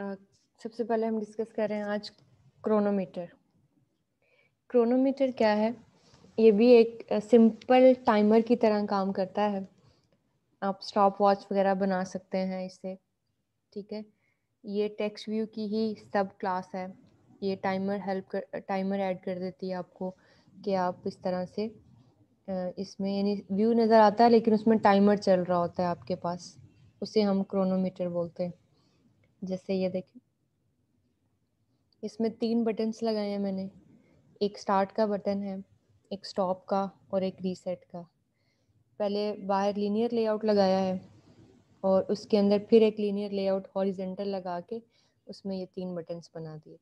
सबसे पहले हम डिस्कस कर रहे हैं आज क्रोनोमीटर क्रोनोमीटर क्या है ये भी एक सिंपल टाइमर की तरह काम करता है आप स्टॉप वॉच वगैरह बना सकते हैं इससे ठीक है ये टेक्स्ट व्यू की ही सब क्लास है ये टाइमर हेल्प कर टाइमर ऐड कर देती है आपको कि आप इस तरह से इसमें यानी व्यू नज़र आता है लेकिन उसमें टाइमर चल रहा होता है आपके पास उसे हम क्रोनोमीटर बोलते हैं जैसे ये देखें इसमें तीन बटन्स लगाए हैं मैंने एक स्टार्ट का बटन है एक स्टॉप का और एक रीसेट का पहले बाहर लीनियर लेआउट लगाया है और उसके अंदर फिर एक लीनियर लेआउट हॉरिजेंटल लगा के उसमें ये तीन बटन्स बना दिए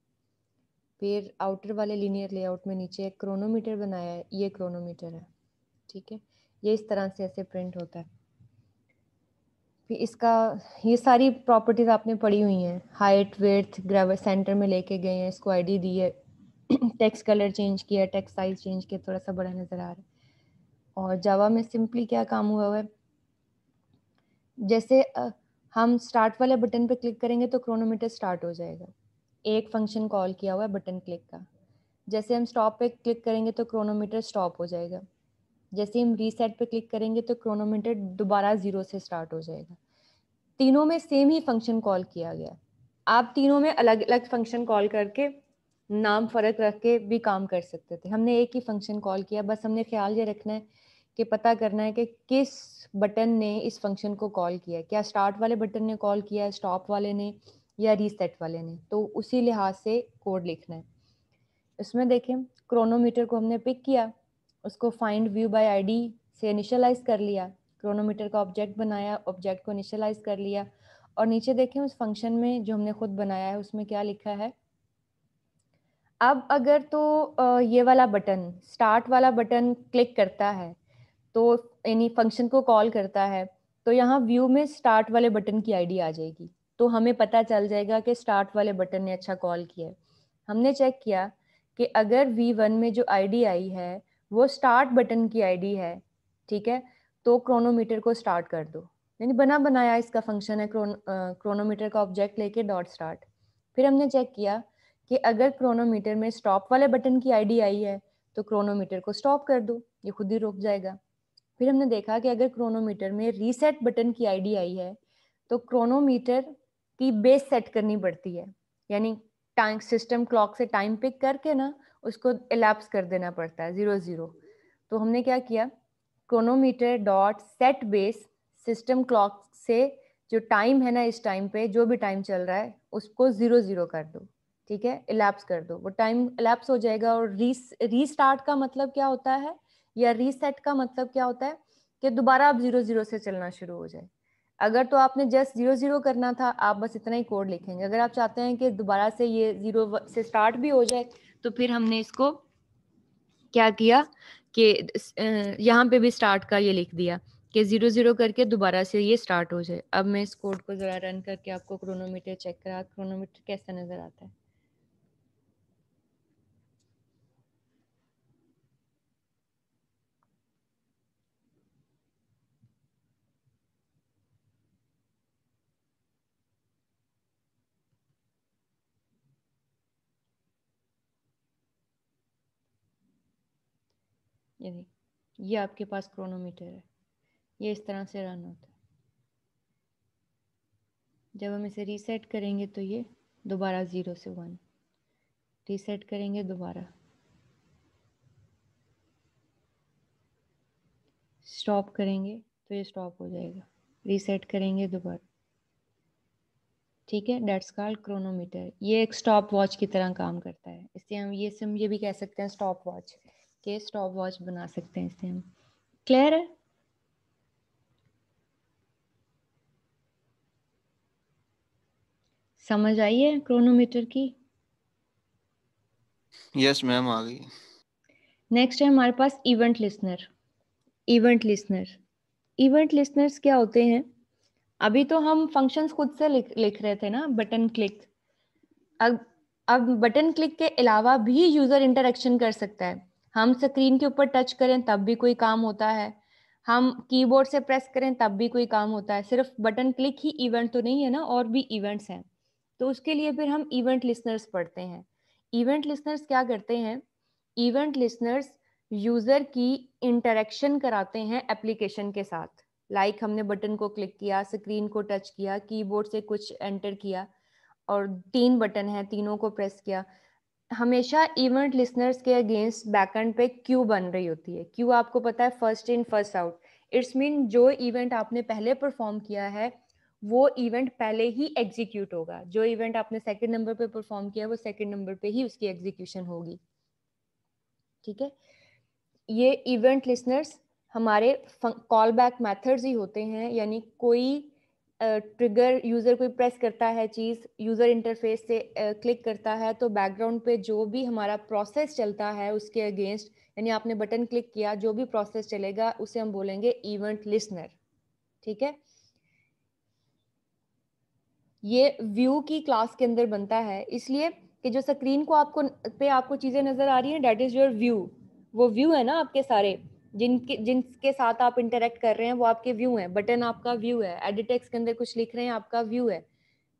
फिर आउटर वाले लीनियर लेआउट में नीचे एक क्रोनोमीटर बनाया है ये क्रोनोमीटर है ठीक है ये इस तरह से ऐसे प्रिंट होता है इसका ये सारी प्रॉपर्टीज आपने पढ़ी हुई हैं हाइट वेथ ग्रेव सेंटर में लेके गए हैं इसको आईडी दी है टेक्स कलर चेंज किया टेक्स साइज चेंज किया थोड़ा सा बड़ा नज़र आ रहा है और जावा में सिंपली क्या काम हुआ हुआ है जैसे हम स्टार्ट वाले बटन पर क्लिक करेंगे तो क्रोनोमीटर स्टार्ट हो जाएगा एक फंक्शन कॉल किया हुआ है बटन क्लिक का जैसे हम स्टॉप पे क्लिक करेंगे तो क्रोनोमीटर स्टॉप हो जाएगा जैसे हम रीसेट पे क्लिक करेंगे तो क्रोनोमीटर दोबारा ज़ीरो से स्टार्ट हो जाएगा तीनों में सेम ही फंक्शन कॉल किया गया आप तीनों में अलग अलग फंक्शन कॉल करके नाम फ़र्क रख के भी काम कर सकते थे हमने एक ही फंक्शन कॉल किया बस हमने ख्याल ये रखना है कि पता करना है कि किस बटन ने इस फंक्शन को कॉल किया क्या स्टार्ट वाले बटन ने कॉल किया स्टॉप वाले ने या रीसेट वाले ने तो उसी लिहाज से कोड लिखना है इसमें देखें क्रोनोमीटर को हमने पिक किया उसको फाइंड व्यू बाय आईडी से इनिशलाइज कर लिया क्रोनोमीटर का ऑब्जेक्ट बनाया ऑब्जेक्ट को इनिशलाइज कर लिया और नीचे देखें उस फंक्शन में जो हमने खुद बनाया है उसमें क्या लिखा है अब अगर तो ये वाला बटन स्टार्ट वाला बटन क्लिक करता है तो यानी फंक्शन को कॉल करता है तो यहाँ व्यू में स्टार्ट वाले बटन की आईडी आ जाएगी तो हमें पता चल जाएगा कि स्टार्ट वाले बटन ने अच्छा कॉल किया है हमने चेक किया कि अगर वी वन में जो आईडी आई है वो स्टार्ट बटन की आईडी है ठीक है तो क्रोनोमीटर को स्टार्ट कर दो यानी बना बनाया इसका फंक्शन है क्रोन क्रोनोमीटर का ऑब्जेक्ट लेके डॉट स्टार्ट फिर हमने चेक किया कि अगर क्रोनोमीटर में स्टॉप वाले बटन की आईडी आई है तो क्रोनोमीटर को स्टॉप कर दो ये खुद ही रुक जाएगा फिर हमने देखा कि अगर क्रोनोमीटर में रीसेट बटन की आईडी आई है तो क्रोनोमीटर की बेस सेट करनी पड़ती है यानी टाइम सिस्टम क्लॉक से टाइम पिक करके ना उसको एलैप्स कर देना पड़ता है ज़ीरो ज़ीरो तो हमने क्या किया chronometer dot set base system clock से जो टाइम है ना इस टाइम पे जो भी टाइम चल रहा है उसको ज़ीरो ज़ीरो कर दो ठीक है एलैप्स कर दो वो टाइम एलैप्स हो जाएगा और री रीस्टार्ट का मतलब क्या होता है या रीसेट का मतलब क्या होता है कि दोबारा आप जीरो जीरो से चलना शुरू हो जाए अगर तो आपने जस्ट जीरो जीरो करना था आप बस इतना ही कोड लिखेंगे अगर आप चाहते हैं कि दोबारा से ये जीरो से स्टार्ट भी हो जाए तो फिर हमने इसको क्या किया कि यहाँ पे भी स्टार्ट का ये लिख दिया कि ज़ीरो ज़ीरो करके दोबारा से ये स्टार्ट हो जाए अब मैं इस कोड को ज़रा रन करके आपको क्रोनोमीटर चेक करा क्रोनोमीटर कैसा नज़र आता है यदि ये आपके पास क्रोनोमीटर है ये इस तरह से रन होता है जब हम इसे रीसेट करेंगे तो ये दोबारा ज़ीरो से वन रीसेट करेंगे दोबारा स्टॉप करेंगे तो ये स्टॉप हो जाएगा रीसेट करेंगे दोबारा ठीक है डेट्स कॉल्ड क्रोनोमीटर ये एक स्टॉप वॉच की तरह काम करता है इससे हम ये सिम ये भी कह सकते हैं स्टॉप वॉच के स्टॉप वॉच बना सकते हैं इससे हम क्लियर है समझ आई है क्रोनोमीटर की यस मैम आ गई नेक्स्ट है हमारे पास event listener event listener event listeners क्या होते हैं अभी तो हम फंक्शंस खुद से लिख लिख रहे थे ना बटन क्लिक अब अब बटन क्लिक के अलावा भी यूजर इंटरेक्शन कर सकता है हम स्क्रीन के ऊपर टच करें तब भी कोई काम होता है हम कीबोर्ड से प्रेस करें तब भी कोई काम होता है सिर्फ बटन क्लिक ही इवेंट तो नहीं है ना और भी इवेंट्स हैं तो उसके लिए फिर हम इवेंट लिसनर्स पढ़ते हैं इवेंट लिसनर्स क्या करते हैं इवेंट लिसनर्स यूज़र की इंटरेक्शन कराते हैं एप्लीकेशन के साथ लाइक like हमने बटन को क्लिक किया स्क्रीन को टच किया कीबोर्ड से कुछ एंटर किया और तीन बटन है तीनों को प्रेस किया हमेशा इवेंट लिसनर्स के अगेंस्ट बैकएंड पे क्यू बन रही होती है क्यू आपको पता है first in first out it's mean जो इवेंट आपने पहले परफॉर्म किया है वो इवेंट पहले ही एग्जीक्यूट होगा जो इवेंट आपने सेकंड नंबर पे परफॉर्म किया वो सेकंड नंबर पे ही उसकी एग्जीक्यूशन होगी ठीक है ये इवेंट लिसनर्स हमारे कॉल बैक मैथड्स ही होते हैं यानी कोई ट्रिगर uh, यूजर कोई प्रेस करता है चीज यूजर इंटरफेस से क्लिक uh, करता है तो बैकग्राउंड पे जो भी हमारा प्रोसेस चलता है उसके अगेंस्ट यानी आपने बटन क्लिक किया जो भी प्रोसेस चलेगा उसे हम बोलेंगे इवेंट लिसनर ठीक है ये व्यू की क्लास के अंदर बनता है इसलिए कि जो स्क्रीन को आपको पे आपको चीजें नजर आ रही हैं डेट इज योर व्यू वो व्यू है ना आपके सारे जिनके जिनके साथ आप इंटरेक्ट कर रहे हैं वो आपके व्यू हैं बटन आपका व्यू है एडिटेक्स के अंदर कुछ लिख रहे हैं आपका व्यू है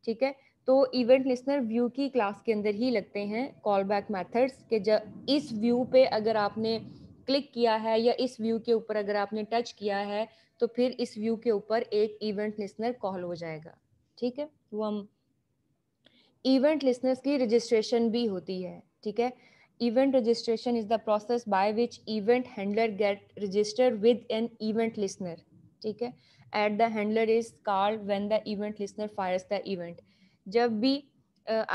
ठीक है तो इवेंट लिस्नर व्यू की क्लास के अंदर ही लगते हैं कॉल बैक मैथड्स के जब इस व्यू पे अगर आपने क्लिक किया है या इस व्यू के ऊपर अगर आपने टच किया है तो फिर इस व्यू के ऊपर एक इवेंट लिस्नर कॉल हो जाएगा ठीक है वो हम इवेंट लिस्नर्स की रजिस्ट्रेशन भी होती है ठीक है event registration is the process by which event handler get registered with an event listener ठीक है at the handler is called when the event listener fires the event जब भी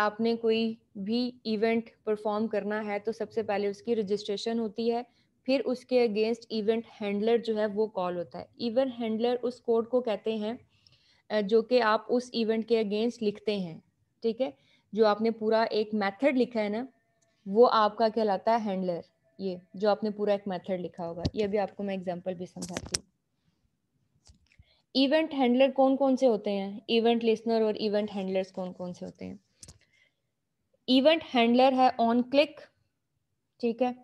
आपने कोई भी इवेंट परफॉर्म करना है तो सबसे पहले उसकी रजिस्ट्रेशन होती है फिर उसके अगेंस्ट इवेंट हैंडलर जो है वो कॉल होता है इवेंट हैंडलर उस कोड को कहते हैं जो कि आप उस इवेंट के अगेंस्ट लिखते हैं ठीक है जो आपने पूरा एक मेथड लिखा है ना वो आपका कहलाता है हैंडलर ये जो आपने पूरा एक मेथड लिखा होगा ये भी आपको मैं एग्जांपल भी समझाती हूँ इवेंट हैंडलर कौन कौन से होते हैं इवेंट लिसनर और इवेंट हैंडलर्स कौन कौन से होते हैं इवेंट हैंडलर है ऑन क्लिक ठीक है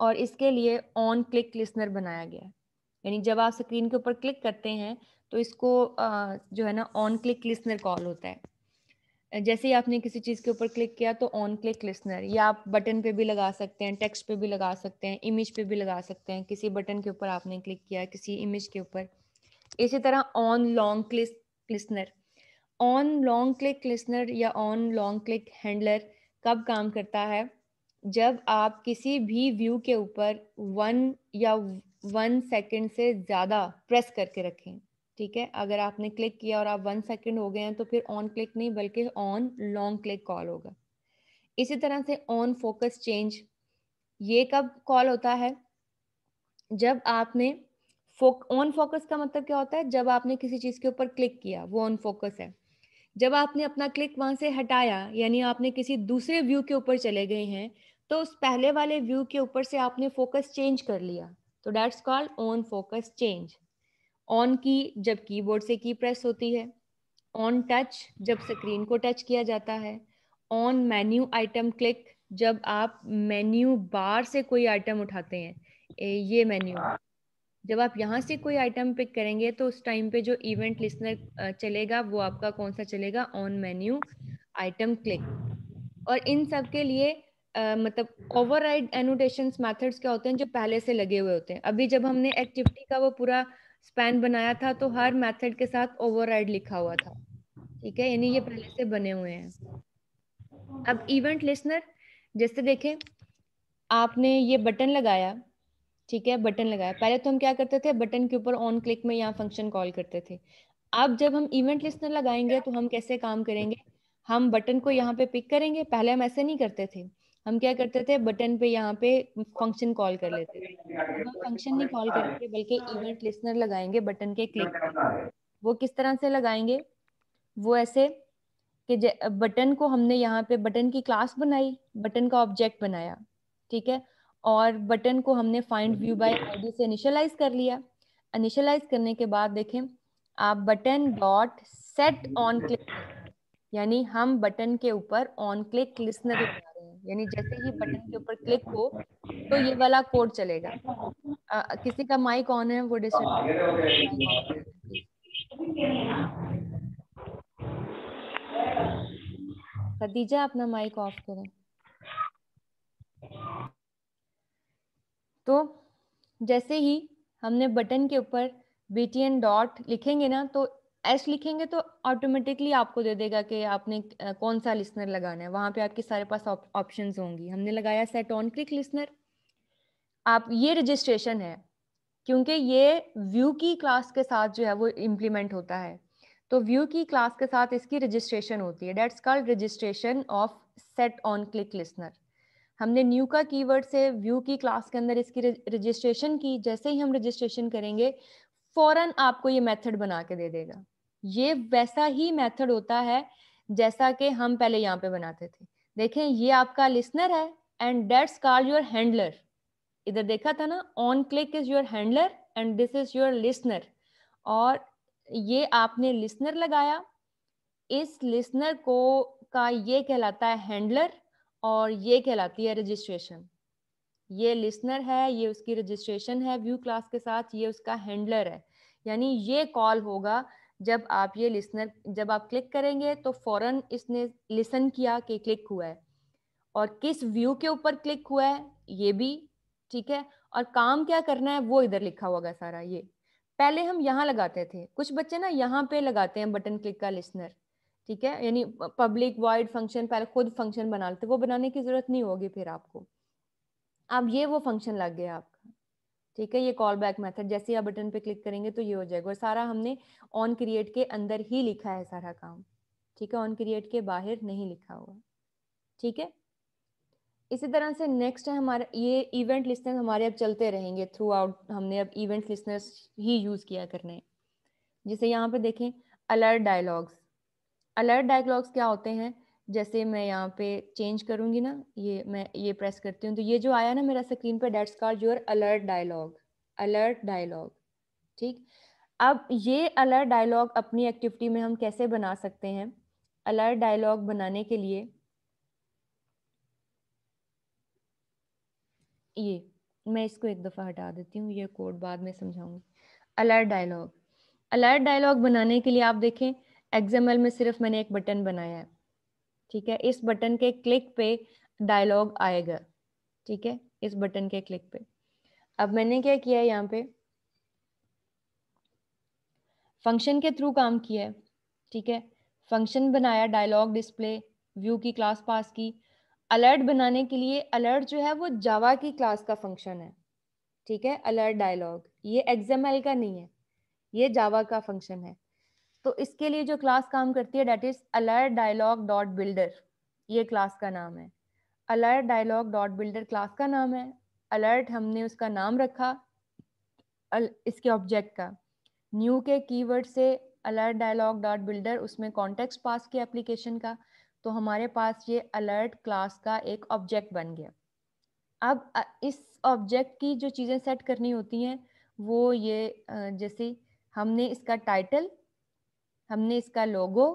और इसके लिए ऑन क्लिक लिसनर बनाया गया है यानी जब आप स्क्रीन के ऊपर क्लिक करते हैं तो इसको जो है ना ऑन क्लिक लिसनर कॉल होता है जैसे ही आपने किसी चीज़ के ऊपर क्लिक किया तो ऑन क्लिक लिसनर या आप बटन पे भी लगा सकते हैं टेक्स्ट पे भी लगा सकते हैं इमेज पे भी लगा सकते हैं किसी बटन के ऊपर आपने क्लिक किया किसी इमेज के ऊपर इसी तरह on long click listener on long click listener या ऑन लॉन्ग क्लिक हैंडलर कब काम करता है जब आप किसी भी व्यू के ऊपर वन या वन सेकेंड से ज़्यादा प्रेस करके रखें ठीक है अगर आपने क्लिक किया और आप वन सेकेंड हो गए हैं तो फिर ऑन क्लिक नहीं बल्कि ऑन लॉन्ग क्लिक कॉल होगा इसी तरह से ऑन फोकस चेंज ये कब कॉल होता है जब आपने फोक ऑन फोकस का मतलब क्या होता है जब आपने किसी चीज़ के ऊपर क्लिक किया वो ऑन फोकस है जब आपने अपना क्लिक वहाँ से हटाया यानी आपने किसी दूसरे व्यू के ऊपर चले गए हैं तो उस पहले वाले व्यू के ऊपर से आपने फोकस चेंज कर लिया तो that's called on focus change on key जब कीबोर्ड से की प्रेस होती है ऑन टच जब स्क्रीन को टच किया जाता है ऑन मेन्यू आइटम क्लिक जब आप मेन्यू बार से कोई आइटम उठाते हैं ये मेन्यू जब आप यहाँ से कोई आइटम पिक करेंगे तो उस टाइम पे जो इवेंट लिस्नर चलेगा वो आपका कौन सा चलेगा ऑन मेन्यू आइटम क्लिक और इन सब के लिए Uh, मतलब ओवरराइड एनोटेशन मेथड्स क्या होते हैं जो पहले से लगे हुए होते हैं अभी जब हमने एक्टिविटी का वो पूरा स्पैन बनाया था तो हर मेथड के साथ ओवरराइड लिखा हुआ था ठीक है यानी ये पहले से बने हुए हैं अब इवेंट लिस्नर जैसे देखें आपने ये बटन लगाया ठीक है बटन लगाया पहले तो हम क्या करते थे बटन के ऊपर ऑन क्लिक में यहाँ फंक्शन कॉल करते थे अब जब हम इवेंट लिस्नर लगाएंगे तो हम कैसे काम करेंगे हम बटन को यहाँ पे पिक करेंगे पहले हम ऐसे नहीं करते थे हम क्या करते थे बटन पे यहाँ पे फंक्शन कॉल कर लेते थे फंक्शन नहीं कॉल करेंगे बल्कि इवेंट लिसनर लगाएंगे बटन के क्लिक वो किस तरह से लगाएंगे वो ऐसे कि बटन को हमने यहाँ पे बटन की क्लास बनाई बटन का ऑब्जेक्ट बनाया ठीक है और बटन को हमने फाइंड व्यू बाय आईडी से इनिशियलाइज कर लिया इनिशियलाइज करने के बाद देखें आप button dot set on click यानी हम बटन के ऊपर ऑन क्लिक लिसनर यानी जैसे ही हम्म। बटन के ऊपर क्लिक हो तो ये वाला कोड चलेगा आ, किसी का माइक ऑन है वो डिस्टर्ब हाँ, खदीजा अपना माइक ऑफ करें तो जैसे ही हमने बटन के ऊपर बी डॉट लिखेंगे ना तो एस लिखेंगे तो ऑटोमेटिकली आपको दे देगा कि आपने कौन सा लिसनर लगाना है वहां पे आपके सारे पास ऑप्शंस होंगी हमने लगाया सेट ऑन क्लिक लिसनर आप ये रजिस्ट्रेशन है क्योंकि ये व्यू की क्लास के साथ जो है वो इम्प्लीमेंट होता है तो व्यू की क्लास के साथ इसकी रजिस्ट्रेशन होती है that's called registration of set on click listener हमने न्यू का कीवर्ड से व्यू की क्लास के अंदर इसकी रजिस्ट्रेशन की जैसे ही हम रजिस्ट्रेशन करेंगे फौरन आपको ये मेथड बना के दे देगा ये वैसा ही मेथड होता है जैसा कि हम पहले यहाँ पे बनाते थे देखें ये आपका लिसनर है and that's call your handler इधर देखा था ना on click is your handler and this is your listener और ये आपने लिसनर लगाया इस लिसनर को का ये कहलाता है हैंडलर और ये कहलाती है रजिस्ट्रेशन ये लिसनर है ये उसकी रजिस्ट्रेशन है व्यू क्लास के साथ ये उसका हैंडलर है यानी ये कॉल होगा जब आप ये लिसनर जब आप क्लिक करेंगे तो फौरन इसने लिसन किया कि क्लिक हुआ है और किस व्यू के ऊपर क्लिक हुआ है ये भी ठीक है और काम क्या करना है वो इधर लिखा होगा सारा ये पहले हम यहाँ लगाते थे कुछ बच्चे ना यहाँ पे लगाते हैं बटन क्लिक का लिसनर ठीक है यानी पब्लिक वाइड फंक्शन पहले खुद फंक्शन बना लेते वो बनाने की जरूरत नहीं होगी फिर आपको अब ये वो फंक्शन लग गया आपका ठीक है ये कॉल बैक मैथड जैसे आप बटन पे क्लिक करेंगे तो ये हो जाएगा और सारा हमने ऑन क्रिएट के अंदर ही लिखा है सारा काम ठीक है ऑन क्रिएट के बाहर नहीं लिखा हुआ ठीक है इसी तरह से नेक्स्ट है हमारा ये इवेंट लिस्टनर हमारे अब चलते रहेंगे थ्रू आउट हमने अब इवेंट लिस्टर्स ही यूज़ किया करने हैं जैसे यहाँ पे देखें अलर्ट डायलॉग्स अलर्ट डायलॉग्स क्या होते हैं जैसे मैं यहाँ पे चेंज करूँगी ना ये मैं ये प्रेस करती हूँ तो ये जो आया ना मेरा स्क्रीन पर that's called your alert dialog alert dialog ठीक अब ये अलर्ट डायलॉग अपनी एक्टिविटी में हम कैसे बना सकते हैं अलर्ट डायलॉग बनाने के लिए ये मैं इसको एक दफ़ा हटा देती हूँ ये कोड बाद में समझाऊंगी अलर्ट डायलॉग अलर्ट डायलॉग बनाने के लिए आप देखें एग्जाम्पल में सिर्फ मैंने एक बटन बनाया है ठीक है इस बटन के क्लिक पे डायलॉग आएगा ठीक है इस बटन के क्लिक पे अब मैंने क्या किया है यहाँ पे फंक्शन के थ्रू काम किया है ठीक है फंक्शन बनाया डायलॉग डिस्प्ले व्यू की क्लास पास की अलर्ट बनाने के लिए अलर्ट जो है वो जावा की क्लास का फंक्शन है ठीक है अलर्ट डायलॉग ये एक्सएमएल का नहीं है ये जावा का फंक्शन है तो इसके लिए जो क्लास काम करती है that is alert dialog dot builder ये क्लास का नाम है alert dialog dot builder class का नाम है अलर्ट हमने उसका नाम रखा इसके ऑब्जेक्ट का न्यू के कीवर्ड से अलर्ट डायलॉग डॉट बिल्डर उसमें कॉन्टेक्स्ट पास किया एप्लीकेशन का तो हमारे पास ये अलर्ट क्लास का एक ऑब्जेक्ट बन गया अब इस ऑब्जेक्ट की जो चीज़ें सेट करनी होती हैं वो ये जैसे हमने इसका टाइटल हमने इसका लोगो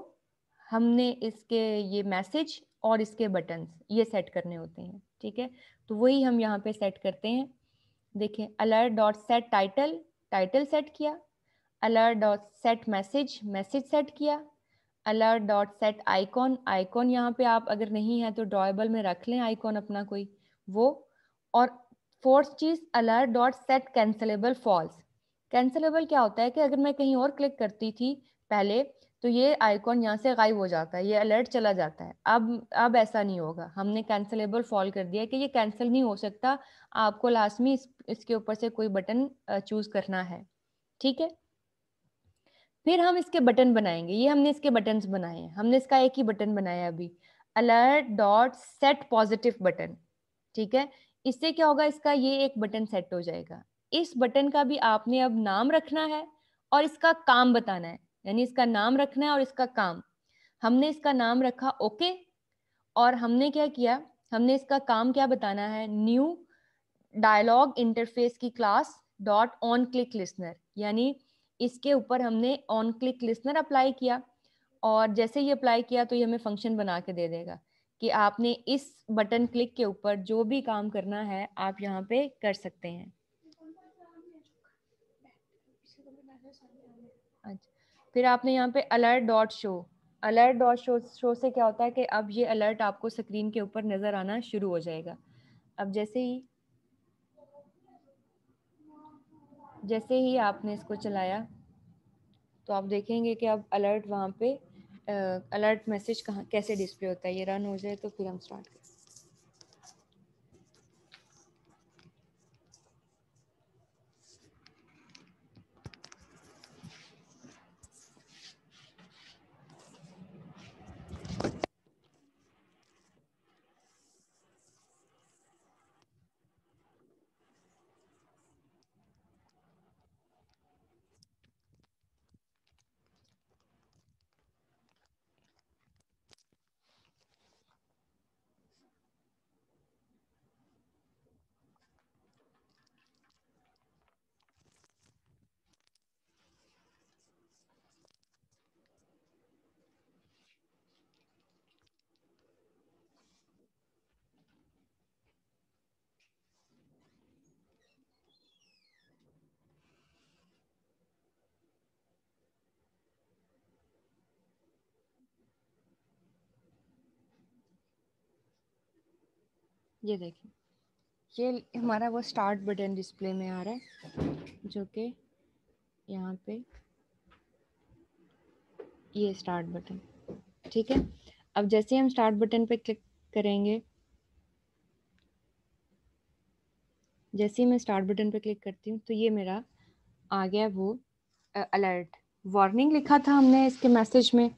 हमने इसके ये मैसेज और इसके बटन्स ये सेट करने होते हैं ठीक है तो वही हम यहाँ पे सेट करते हैं देखें alert dot set title title set किया alert dot set message message set किया alert dot set icon icon यहाँ पे आप अगर नहीं है तो ड्रॉएबल में रख लें आइकॉन अपना कोई वो और फोर्थ चीज़ alert dot set cancelable false cancelable क्या होता है कि अगर मैं कहीं और क्लिक करती थी पहले तो ये आइकॉन यहाँ से गायब हो जाता है ये अलर्ट चला जाता है अब अब ऐसा नहीं होगा हमने कैंसलेबल फॉल कर दिया कि ये कैंसिल नहीं हो सकता आपको लास्ट में इस, इसके ऊपर से कोई बटन चूज करना है ठीक है फिर हम इसके बटन बनाएंगे ये हमने इसके बटन बनाए हैं हमने इसका एक ही बटन बनाया अभी alert dot set positive button ठीक है इससे क्या होगा इसका ये एक बटन सेट हो जाएगा इस बटन का भी आपने अब नाम रखना है और इसका काम बताना है यानी इसका नाम रखना है और इसका काम हमने इसका नाम रखा ओके और हमने क्या किया हमने इसका काम क्या बताना है न्यू डायलॉग इंटरफेस की class dot on click listener यानी इसके ऊपर हमने ऑन क्लिक लिसनर अप्लाई किया और जैसे ही अप्लाई किया तो ये हमें फंक्शन बना के दे देगा कि आपने इस बटन क्लिक के ऊपर जो भी काम करना है आप यहाँ पे कर सकते हैं अच्छा फिर आपने यहाँ पे alert dot show alert dot show show से क्या होता है कि अब ये अलर्ट आपको स्क्रीन के ऊपर नज़र आना शुरू हो जाएगा अब जैसे ही जैसे ही आपने इसको चलाया तो आप देखेंगे कि अब अलर्ट वहाँ पे अलर्ट मैसेज कहाँ कैसे डिस्प्ले होता है ये रन हो जाए तो फिर हम स्टार्ट करें ये देखें ये हमारा वो स्टार्ट बटन डिस्प्ले में आ रहा है जो कि यहाँ पे ये स्टार्ट बटन ठीक है अब जैसे हम स्टार्ट बटन पे क्लिक करेंगे जैसे ही मैं स्टार्ट बटन पे क्लिक करती हूँ तो ये मेरा आ गया वो अलर्ट वार्निंग लिखा था हमने इसके मैसेज में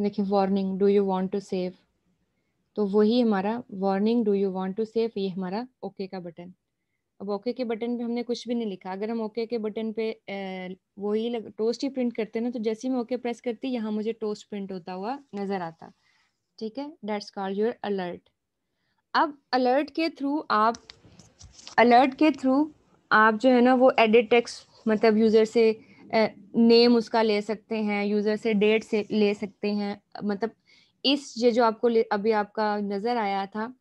देखिए warning do you want to save तो वही हमारा warning do you want to save ये हमारा ओके okay का बटन अब ओके okay के बटन पे हमने कुछ भी नहीं लिखा अगर हम ओके okay के बटन पे वही टोस्ट ही प्रिंट करते ना तो जैसे ही मैं ओके प्रेस करती यहाँ मुझे टोस्ट प्रिंट होता हुआ नज़र आता ठीक है डेट्स कॉल्ड योर अलर्ट अब अलर्ट के थ्रू आप अलर्ट के थ्रू आप जो है ना वो एडिट टेक्स मतलब यूज़र से नेम उसका ले सकते हैं यूजर से डेट से ले सकते हैं मतलब इस ये जो आपको अभी आपका नजर आया था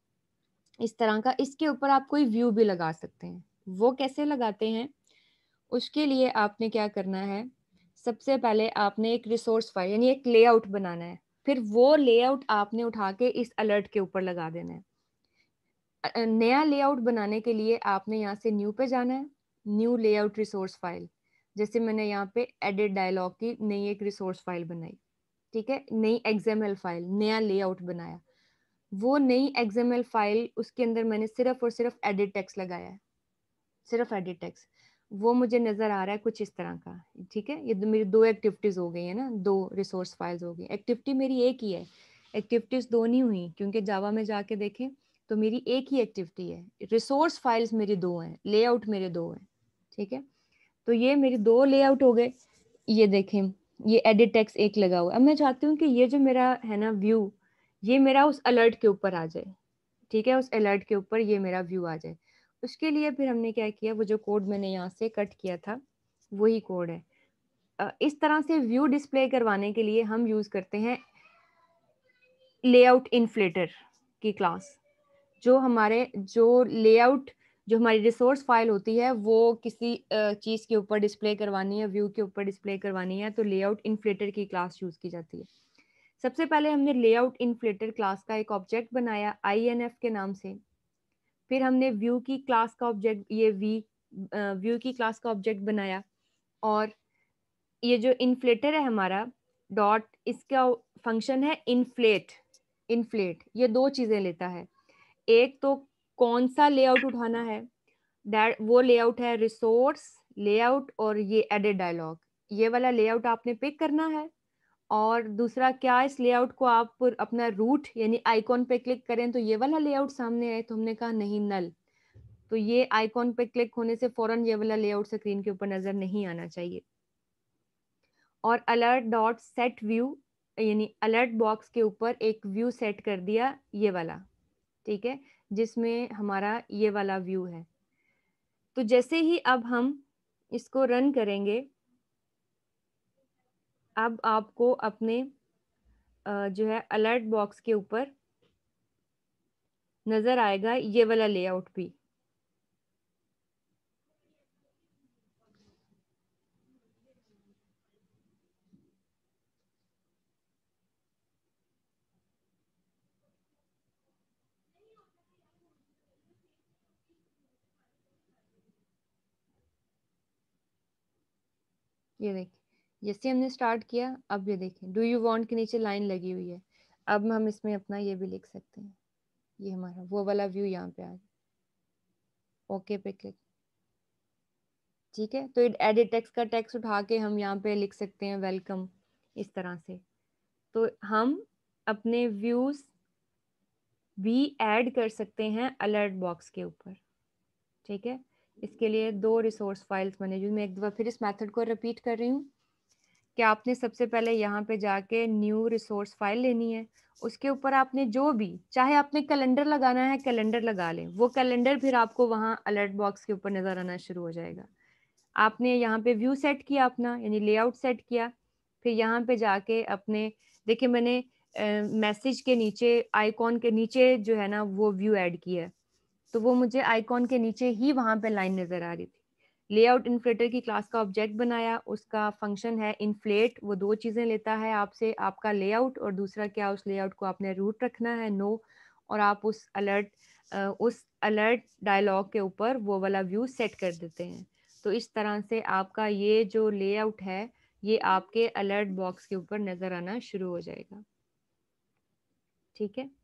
इस तरह का इसके ऊपर आप कोई व्यू भी लगा सकते हैं वो कैसे लगाते हैं उसके लिए आपने क्या करना है सबसे पहले आपने एक रिसोर्स फाइल यानी एक लेआउट बनाना है फिर वो लेआउट आपने उठा के इस अलर्ट के ऊपर लगा देना है नया लेआउट बनाने के लिए आपने यहाँ से न्यू पे जाना है न्यू लेआउट रिसोर्स फाइल जैसे मैंने यहाँ पे एडिट डायलॉग की नई एक रिसोर्स फाइल बनाई ठीक है नई एक्सएमएल फाइल नया लेआउट बनाया वो नई एक्सएमएल फाइल उसके अंदर मैंने सिर्फ और सिर्फ एडिट टेक्स लगाया है सिर्फ एडिट टेक्स वो मुझे नज़र आ रहा है कुछ इस तरह का ठीक है ये तो मेरी दो एक्टिविटीज़ हो गई है ना दो रिसोर्स फाइल्स हो गई एक्टिविटी मेरी एक ही है एक्टिविटीज़ दो नहीं हुई क्योंकि जावा में जाके देखें तो मेरी एक ही एक्टिविटी है रिसोर्स फाइल्स मेरी दो हैं लेआउट मेरे दो हैं ठीक है तो ये मेरी दो लेआउट हो गए ये देखें ये एडिट टेक्स एक लगा हुआ अब मैं चाहती हूँ कि ये जो मेरा है ना व्यू ये मेरा उस अलर्ट के ऊपर आ जाए ठीक है उस अलर्ट के ऊपर ये मेरा व्यू आ जाए उसके लिए फिर हमने क्या किया वो जो कोड मैंने यहाँ से कट किया था वही कोड है इस तरह से व्यू डिस्प्ले करवाने के लिए हम यूज़ करते हैं लेआउट इन्फ्लेटर की क्लास जो हमारे जो लेआउट जो हमारी रिसोर्स फाइल होती है वो किसी चीज़ के ऊपर डिस्प्ले करवानी है व्यू के ऊपर डिस्प्ले करवानी है तो लेआउट इन्फ्लेटर की क्लास यूज़ की जाती है सबसे पहले हमने लेआउट इन्फ्लेटर क्लास का एक ऑब्जेक्ट बनाया आई के नाम से फिर हमने व्यू की क्लास का ऑब्जेक्ट ये वी व्यू की क्लास का ऑब्जेक्ट बनाया और ये जो इन्फ्लेटर है हमारा डॉट इसका फंक्शन है इन्फ्लेट इन्फ्लेट ये दो चीज़ें लेता है एक तो कौन सा लेआउट उठाना है दैट वो लेआउट है रिसोर्स लेआउट और ये एडिट डायलॉग ये वाला लेआउट आपने पिक करना है और दूसरा क्या इस लेआउट को आप अपना रूट यानी आइकॉन पे क्लिक करें तो ये वाला लेआउट सामने आए तो हमने कहा नहीं नल तो ये आइकॉन पे क्लिक होने से फौरन ये वाला लेआउट स्क्रीन के ऊपर नजर नहीं आना चाहिए और अलर्ट डॉट सेट व्यू यानी अलर्ट बॉक्स के ऊपर एक व्यू सेट कर दिया ये वाला ठीक है जिसमें हमारा ये वाला व्यू है तो जैसे ही अब हम इसको रन करेंगे अब आपको अपने जो है अलर्ट बॉक्स के ऊपर नज़र आएगा ये वाला लेआउट भी ये देखिए जैसे हमने स्टार्ट किया अब ये देखें डू यू वॉन्ट के नीचे लाइन लगी हुई है अब हम इसमें अपना ये भी लिख सकते हैं ये हमारा वो वाला व्यू यहाँ पे आ गया ओके पे क्लिक ठीक है तो एडिट टेक्स्ट का टेक्स्ट उठा के हम यहाँ पे लिख सकते हैं वेलकम इस तरह से तो हम अपने व्यूज भी ऐड कर सकते हैं अलर्ट बॉक्स के ऊपर ठीक है इसके लिए दो रिसोर्स फाइल्स बने मैं एक दफ़ा फिर इस मेथड को रिपीट कर रही हूँ कि आपने सबसे पहले यहाँ पे जाके न्यू रिसोर्स फाइल लेनी है उसके ऊपर आपने जो भी चाहे आपने कैलेंडर लगाना है कैलेंडर लगा लें वो कैलेंडर फिर आपको वहाँ अलर्ट बॉक्स के ऊपर नज़र आना शुरू हो जाएगा आपने यहाँ पे व्यू सेट किया अपना यानी लेआउट सेट किया फिर यहाँ पे जाके अपने देखिए मैंने मैसेज के नीचे आइकॉन के नीचे जो है ना वो व्यू ऐड किया है तो वो मुझे आइकॉन के नीचे ही वहां पे लाइन नज़र आ रही थी लेआउट इन्फ्लेटर की क्लास का ऑब्जेक्ट बनाया उसका फंक्शन है इन्फ्लेट वो दो चीज़ें लेता है आपसे आपका लेआउट और दूसरा क्या उस लेआउट को आपने रूट रखना है नो और आप उस अलर्ट उस अलर्ट डायलॉग के ऊपर वो वाला व्यू सेट कर देते हैं तो इस तरह से आपका ये जो लेआउट है ये आपके अलर्ट बॉक्स के ऊपर नज़र आना शुरू हो जाएगा ठीक है